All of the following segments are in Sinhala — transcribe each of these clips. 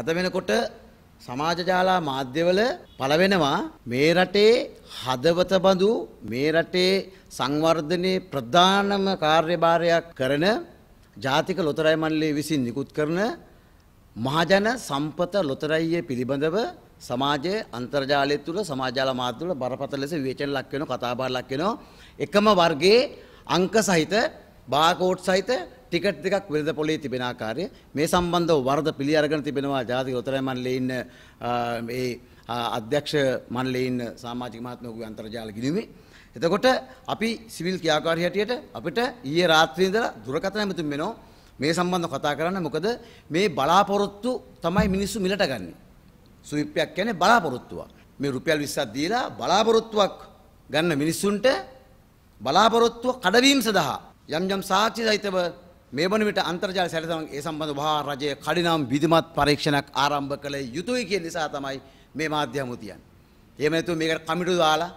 අද වෙනකොට සමාජ ජාලා මාධ්‍යවල පළවෙනවා මේ රටේ හදවත බඳු මේ රටේ සංවර්ධනයේ ප්‍රධානම කාර්යභාරයක් කරන ජාතික ලොතරැයි මණ්ඩලය විසින් නිකුත් කරන මහජන සම්පත ලොතරැයිය පිළිබඳව සමාජයේ අන්තර්ජාලය තුළ සමාජාල මාධ්‍ය වල බරපතල ලෙස විවේචන ලක් වෙනවා කතාබහ ලක් වෙනවා එකම වර්ගයේ අංක සහිත බාකෝඩ් සහිත ටිකට් දෙකක් විරද පොලේ තිබෙන ආකාරය මේ සම්බන්ධව වරද පිළි අරගෙන තිබෙනවා ජාතික උතරයි මණ්ඩලයේ ඉන්න මේ අධ්‍යක්ෂ මණ්ඩලයේ ඉන්න සමාජික මහත්මයෝගේ අන්තර්ජාල ගිණුමේ එතකොට අපි සිවිල් ක්‍රියාකාරී හැටියට අපිට ඊයේ රාත්‍රියේ ඉඳලා දුරකථන ඇමතුම් වෙනවා මේ සම්බන්ධව කතා කරන්න මොකද මේ බලාපොරොත්තු තමයි මිනිස්සු මිලට ගන්නෙ. සුවිප්පයක් කියන්නේ බලාපොරොත්තුවක්. මේ රුපියල් 20ක් දීලා බලාපොරොත්තුවක් ගන්න මිනිස්සුන්ට බලාපොරොත්තුව කඩවීම සඳහා යම් යම් සාක්ෂි සහිතව මේ වන විට අන්තර්ජාල සැලසම ඒ සම්බඳ භාර රජය කඩිනම් විධිමත් පරීක්ෂණයක් ආරම්භ කළ යුතුයි කියන නිසා තමයි මේ මාධ්‍ය හමු තියන්නේ. එහෙම නැතුව මේකට කමිටු දාලා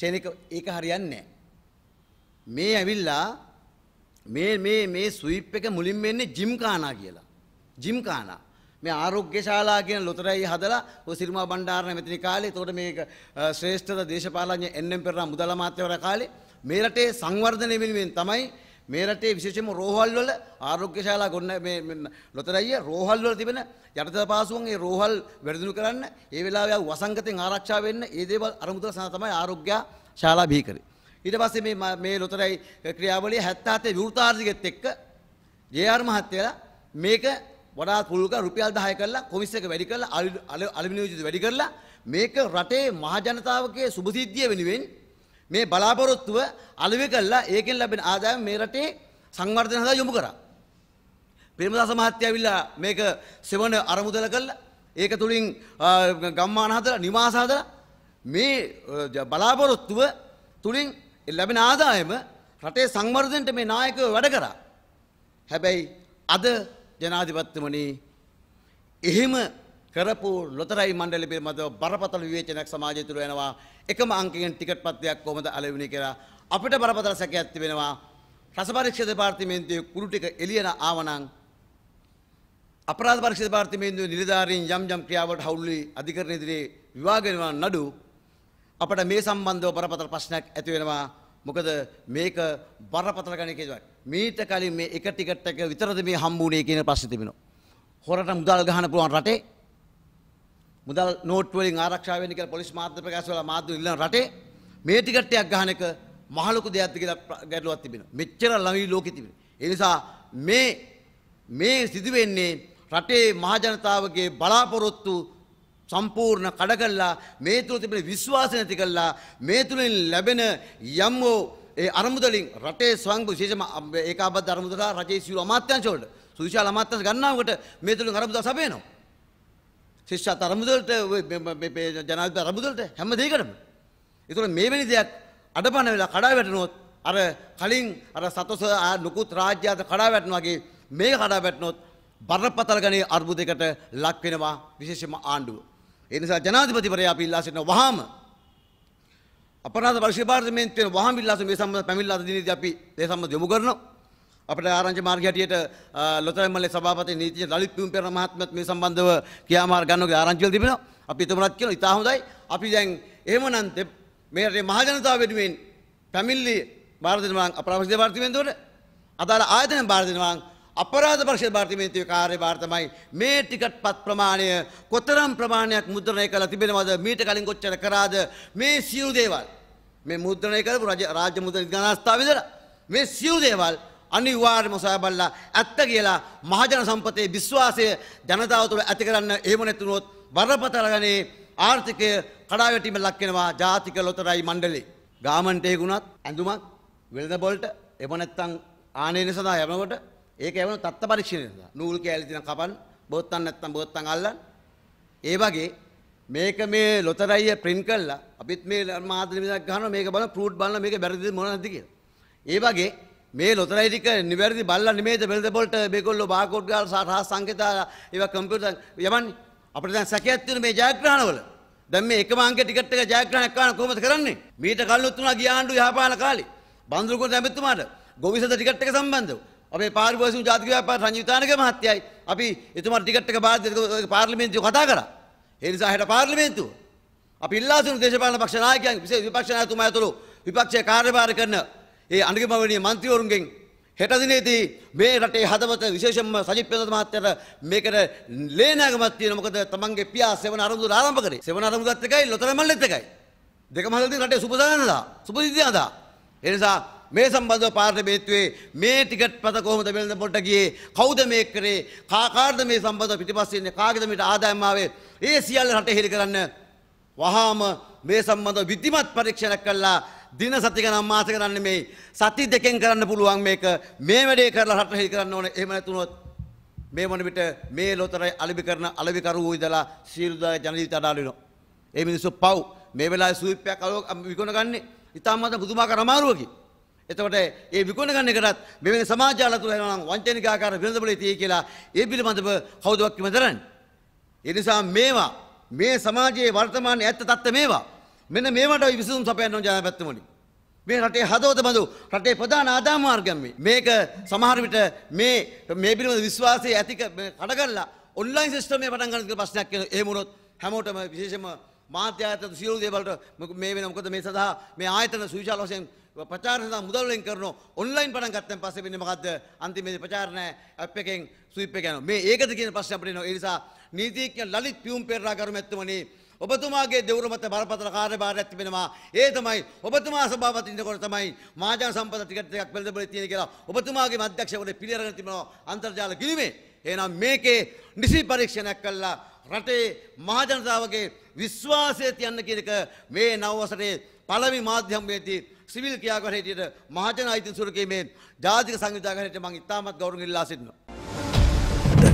ෂේනික ඒක හරියන්නේ නැහැ. මේ ඇවිල්ලා මේ මේ මේ ස්විප් එක මුලින්ම එන්නේ ජිම්කානා කියලා. ජිම්කානා මේ ආරෝග්‍ය ශාලා කියන ලොතරැයි හදලා ඔය සිරිමා බණ්ඩාරන මෙතන කාලේ එතකොට මේක ශ්‍රේෂ්ඨ දේශපාලනඥ එන් එම් පෙරේරා මුදල අමාත්‍යවරයා කාලේ මේ රටේ සංවර්ධනය වෙනුවෙන් තමයි මේ රටේ විශේෂම රෝහල් වල ආරෝග්‍ය ශාලා ගොන්න ලොතරයිය රෝහල් වල තිබෙන යටත පාසුවන් ඒ රෝහල් වැඩදිනු කරන්න ඒ වෙලාව වසංගතෙන් ආරක්ෂා වෙන්න ඒ දේවල් අරමුදල සඳහා තමයි ආරෝග්‍ය ශාලා බිහි කරේ. ඊට පස්සේ මේ මේ ලොතරැයි ක්‍රියාවලිය 77 විවෘතාර්ථිකෙත් එක්ක ජේ.ආර් මහත්තයලා මේක වඩාත් පුළුල්ක රුපියල් 10 කරලා කොමිස් එක වැඩි කරලා අලුත් අලුත් වැඩි කරලා මේක රටේ මහජනතාවගේ සුභසිද්ධිය වෙනුවෙන් මේ බලාපොරොත්තුව අලුව කල්ලා ඒකෙන් ලැබෙන ආදායම මේ රටේ සංවර්ධනය සඳහා යොමු කරා. පේමදාස මහත්තයා විල්ලා මේක සෙවණ අරමුදල කළා. ඒක තුලින් ගම්මාන හදලා නිවාස හදලා මේ බලාපොරොත්තුව තුලින් ලැබෙන ආදායම රටේ සංවර්ධනයට මේ නායකයෝ වැඩ කරා. හැබැයි අද ජනාධිපත්‍යමනි එහෙම කරපු ලොතරයි මණ්ඩල පිළිබඳව බරපතල විවේචනයක් සමාජය තුළ වෙනවා එකම අංකයෙන් ටිකට් පත්‍රයක් කොහොමද අලෙවුණේ කියලා අපිට බරපතල සැකයක් තිබෙනවා රස පරීක්ෂා දෙපාර්තමේන්තුවේ කුරු ටික එළියන ආවනම් අපරාධ පරීක්ෂා දෙපාර්තමේන්තුවේ නිලධාරීන් යම් යම් ක්‍රියාවලට හවුල් වී අධිකරණ ඉදිරියේ විවාහ වෙනවා නඩු අපට මේ සම්බන්ධව බරපතල ප්‍රශ්නයක් ඇති වෙනවා මොකද මේක බරපතල ගණන කියනවා මීට කලින් මේ එක ටිකට් එක විතරද මේ හම්බුනේ කියන ප්‍රශ්නේ තිබෙනවා හොරට මුදල් ගහන්න පුළුවන් රටේ මුදල් නෝට්වලින් ආරක්ෂාව වෙන්න කියලා පොලිස් මාධ්‍ය ප්‍රකාශ වල මාධ්‍ය ඉල්ලන රටේ මේ ටිකට්ටයක් ගහන එක මහ ලොකු දෙයක්ද කියලා ගැටලුවක් තිබෙනවා. මෙච්චර ළමයි ලෝකෙ තිබෙනවා. ඒ නිසා මේ මේ සිදු වෙන්නේ රටේ මහ ජනතාවගේ බලාපොරොත්තු සම්පූර්ණ කඩ කළා මේ තුල තිබෙන විශ්වාසය නැති කළා මේ තුලින් ලැබෙන යම් හෝ ඒ අරමුදලින් රටේ ස්වංගු විශේෂම ඒකාබද්ධ අරමුදලා රජයේ සියලු අමාත්‍යාංශ වලට සුවිශාල අමාත්‍යාංශ ගණනාවකට මේ තුලින් අරමුදල් සපයනවා ශිෂ්‍ය අරමුදලට ජනාධිපති අරමුදලට හැම දෙයකටම. ඒතකොට මේවැනි දෙයක් අඩපණ වෙලා කඩා වැටෙනොත් අර කලින් අර සතොස නුකුත් රාජ්‍යයට කඩා වැටෙනවා වගේ මේක කඩා වැටෙනොත් බරපතල ගණේ අර්බුදයකට ලක් වෙනවා විශේෂම ආණ්ඩුව. ඒ නිසා ජනාධිපතිවරයා අපි ඉල්ලා සිටින වහාම අපරාධ පරීක්ෂණ දෙපාර්තමේන්තුවේ වහාම ඉල්ලා සිටින මේ සම්බන්ධ පැමිණිලා දෙනදී අපි ඒ සම්බන්ධ යොමු කරනවා. අපට ආරංචි මාර්ගය හැටියට ලොතරැමල්ලේ සභාපති නීතිඥ ලලිත් පියුම්පෙර මහත්මයාත් මේ සම්බන්ධව ක්‍රියාමාර්ග ගන්නකෝ ආරංචි වල තිබෙනවා. අපි එතුමනත් කියනවා ඉතා හොඳයි. අපි දැන් එහෙමනම් මේ රටේ මහ ජනතාව වෙනුවෙන් පැමිණිලි බාර දෙනවා අපරාධ දෙපාර්තමේන්තුවට. අදාළ ආයතන බාර දෙනවා අපරාධ පක්ෂ පාර්තිමේන්තුවේ කාර්යභාර තමයි මේ ටිකට්පත් ප්‍රමාණය කොතරම් ප්‍රමාණයක් මුද්‍රණය කරලා තිබෙනවද මීට කලින් කොච්චර කරාද මේ සියලු දේවල් මේ මුද්‍රණය කරපු රාජ්‍ය මුද්‍රණ ගණස්ථාවේ ඉඳලා මේ සියලු දේවල් අනිවාර්යම සොයාබල්ලා ඇත්ත කියලා මහජන සම්පතේ විශ්වාසය ජනතාව තුළ ඇති කරන්න එහෙම නැතුනොත් බරපතල ගණේ ආර්ථිකය කඩාවැටීමට ලක් වෙනවා ජාතික ලොතරැයි මණ්ඩලේ. ගාමන්ට් එකකුණත් ඇඳුමක් වෙළඳ පොළට එහෙම නැත්නම් ආනයන සඳහා යනකොට ඒක යවන තත්ත්ව පරීක්ෂණය සඳහා නූල් කෑලි තියෙන කපන් බොත්තම් නැත්නම් බොත්තම් අල්ලන් ඒ වගේ මේක මේ ලොතරැයිය print කරලා අපිත් මේ මාධ්‍ය විදක් ගහනවා මේක බලන ෆ්‍රූට් බලන මේක බැරිද මොනවද කියලා. ඒ වගේ මේ ලොතරයි ටික නිවැරදි බලලා නෙමෙයිද වෙළඳපොළට මේගොල්ලෝ බාකෝඩ් ගාලා සහ සංකේතා ඒවා කම්පියුටර් යවන්නේ අපිට දැන් සැකයක් තියෙන මේ ජයග්‍රහණවල දැන් මේ එකම අංකයේ ටිකට් එක ජයග්‍රහණයක් ගන්න කොහොමද කරන්නේ මීට කලිනුත් උනා ගිය ආණ්ඩු යහපාලන කාලේ බන්දුරුකුණ ඇමතුමාට ගොවිසද ටිකට් එක සම්බන්ධව අපේ පාරිභෝගික ජාතික ව්‍යාපාර රංජිතානගේ මහත්තයයි අපි එතුමාට ටිකට් එක බාධ්‍යක පාර්ලිමේන්තුව කතා කරා ඒ නිසා හෙට පාර්ලිමේන්තුව අපි ඉල්ලා සිටින දේශපාලන පක්ෂ නායකයන් විශේෂ විපක්ෂ නායකතුමා ඇතුළු විපක්ෂයේ කාර්යභාර කරන ඒ අනිගමවනීය මන්ත්‍රීවරුන්ගෙන් හෙට දිනේදී මේ රටේ හදවත විශේෂයෙන්ම සජිත් ප්‍රේමදාස මහත්තයාට මේකට ලේනගමක් තියෙන මොකද තමන්ගේ පියා සෙවන අරමුදු ආරම්භ කරේ සෙවන අරමුදත් එකයි ලොතර මල්ලෙත් එකයි දෙකම හදලා රටේ සුබදානදා සුබසිද්ධියදා ඒ නිසා මේ සම්බන්ධව පාර්ලිමේන්තුවේ මේ ටිකට් පත කොහොමද මෙලඳ පොට ගියේ කවුද මේ කරේ කාකාර්ද මේ සම්බන්ධව පිටිපස්සේ ඉන්නේ කාගේද මේට ආදායම් ආවේ ඒ සියල්ල රටේ හෙලි කරන්න වහාම මේ සම්බන්ධව විධිමත් පරීක්ෂණයක් කළා දින සතික නම් මාස කරන්න මේ සති දෙකෙන් කරන්න පුළුවන් මේක මේ වැඩේ කරලා රටෙහි කරන්න ඕනේ එහෙම නැතුනොත් මේ මොන විට මේ ලොතරයි අලෙවි කරන අලෙවි කරුවෝ ඉඳලා සීලුදා ජනජීවිත අඩාල වෙනවා ඒ මිනිස්සු පව් මේ වෙලාවේ සුවිප්පයක් අලෝ විකුණ ගන්නෙ ඉතාමත් පුදුමාකාර අමාරුවකින් එතකොට ඒ විකුණ ගන්න එකටත් මෙවැනි සමාජාල තුළ යනවා නම් වංචනිකාකාර විරඳබලේ තියෙයි කියලා ඒ පිළිබඳව කවුදවත් කිම දරන්නේ ඒ නිසා මේවා මේ සමාජයේ වර්තමාන ඇත්ත தත්ත මේවා මෙන්න මේවට විසඳුම් සපයන්න ජනාධිපත්‍ය මොඩි. මේ රටේ හදවත බඳු රටේ ප්‍රධාන ආදායම් මාර්ගම් මේ. මේක සමහර විට මේ මේ පිළිබඳ විශ්වාසය ඇති කඩගල්ලා ඔන්ලයින් සිස්ටමේ පටන් ගන්න කියලා ප්‍රශ්නයක් එනවා. එහෙම වුණොත් හැමෝටම විශේෂම මාධ්‍ය ආයතන සියලු දේවල්ට මේ වෙන මොකද මේ සඳහා මේ ආයතන සුවිශාල වශයෙන් ප්‍රචාර සඳහා මුදල්ලෙන් කරන ඔන්ලයින් පටන් ගත්තන් පස්සේ වෙන්නේ මොකද්ද අන්තිමේදී ප්‍රචාර නැහැ ඇප් එකෙන් ස්විප් එක යනවා. මේ ඒකද කියන ප්‍රශ්නේ අපිට එනවා. ඒ නිසා නීතිඥ ලලිත් පියුම් පෙරරා කරු මැතිතුමනි ඔබතුමාගේ දෙවරු මත බරපතල කාර්යභාරයක් තිබෙනවා. ඒ තමයි ඔබතුමා සභාපති ඉන්නකොට තමයි මහජන සම්පත ටිකට් එකක් වෙළඳපොලේ තියෙන කියලා ඔබතුමාගේ මධ්‍යක්ෂකවරේ පිළිඅරගෙන තිබෙනවා අන්තර්ජාල ගිණීමේ. එහෙනම් මේකේ නිසි පරීක්ෂණයක් කළා රටේ මහජනතාවගේ විශ්වාසය තියන්න කියන එක මේ නවවසරේ පළවෙනි මාධ්‍යමේදී සිවිල් ක්‍රියාකාර හැටියට මහජන අයිතින් සුරකීමේ ජාතික සංවිධායක හැටියට මම ඉතාමත් ගෞරවයෙන් ඉල්ලා සිටිනවා.